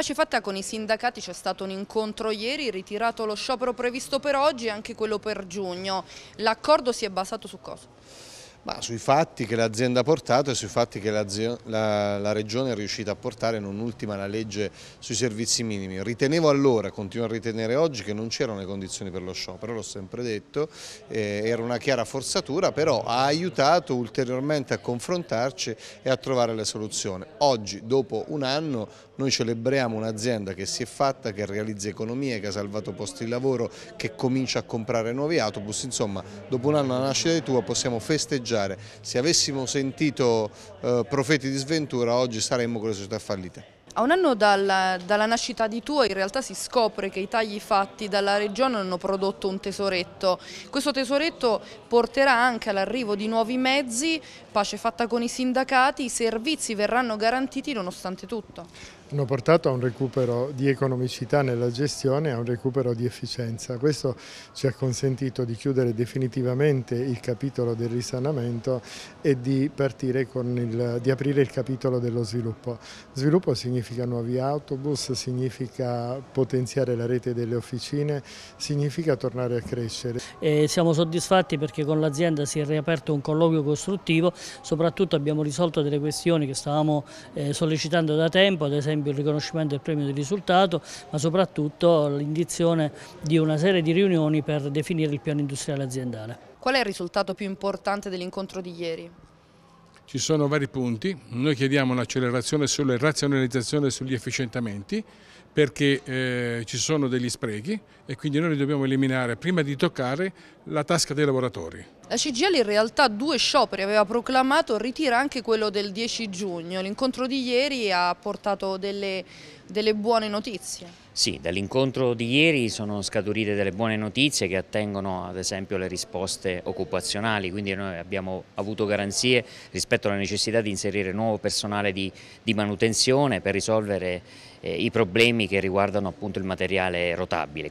Pace fatta con i sindacati c'è stato un incontro ieri, ritirato lo sciopero previsto per oggi e anche quello per giugno. L'accordo si è basato su cosa? Ma sui fatti che l'azienda ha portato e sui fatti che la, la, Regione è riuscita a portare, non ultima la legge sui servizi minimi. Ritenevo allora, continuo a ritenere oggi, che non c'erano le condizioni per lo sciopero, l'ho sempre detto, eh, era una chiara forzatura, però ha aiutato ulteriormente a confrontarci e a trovare la soluzione. Oggi, dopo un anno, noi celebriamo un'azienda che si è fatta, che realizza economie, che ha salvato posti di lavoro, che comincia a comprare nuovi autobus, insomma dopo un anno alla nascita di Tua possiamo festeggiare. Se avessimo sentito eh, profeti di sventura oggi saremmo con le società fallite. A un anno dalla, dalla, nascita di Tua in realtà si scopre che i tagli fatti dalla regione hanno prodotto un tesoretto. Questo tesoretto porterà anche all'arrivo di nuovi mezzi, pace fatta con i sindacati, i servizi verranno garantiti nonostante tutto. Hanno portato a un recupero di economicità nella gestione e a un recupero di efficienza. Questo ci ha consentito di chiudere definitivamente il capitolo del risanamento e di, il, di aprire il capitolo dello sviluppo. Sviluppo significa significa nuovi autobus, significa potenziare la rete delle officine, significa tornare a crescere. E siamo soddisfatti perché con l'azienda si è riaperto un colloquio costruttivo, soprattutto abbiamo risolto delle questioni che stavamo eh, sollecitando da tempo, ad esempio il riconoscimento del premio di risultato, ma soprattutto l'indizione di una serie di riunioni per definire il piano industriale aziendale. Qual è il risultato più importante dell'incontro di ieri? ci sono vari punti, noi chiediamo un'accelerazione sulle razionalizzazioni e sugli efficientamenti perché eh, ci sono degli sprechi e quindi noi li dobbiamo eliminare prima di toccare la tasca dei lavoratori. La CGL in realtà due scioperi aveva proclamato, ritira anche quello del 10 giugno. L'incontro di ieri ha portato delle, delle buone notizie. Sì, dall'incontro di ieri sono scaturite delle buone notizie che attengono ad esempio le risposte occupazionali, quindi noi abbiamo avuto garanzie rispetto alla necessità di inserire nuovo personale di, di manutenzione per risolvere eh, i problemi che riguardano appunto il materiale rotabile.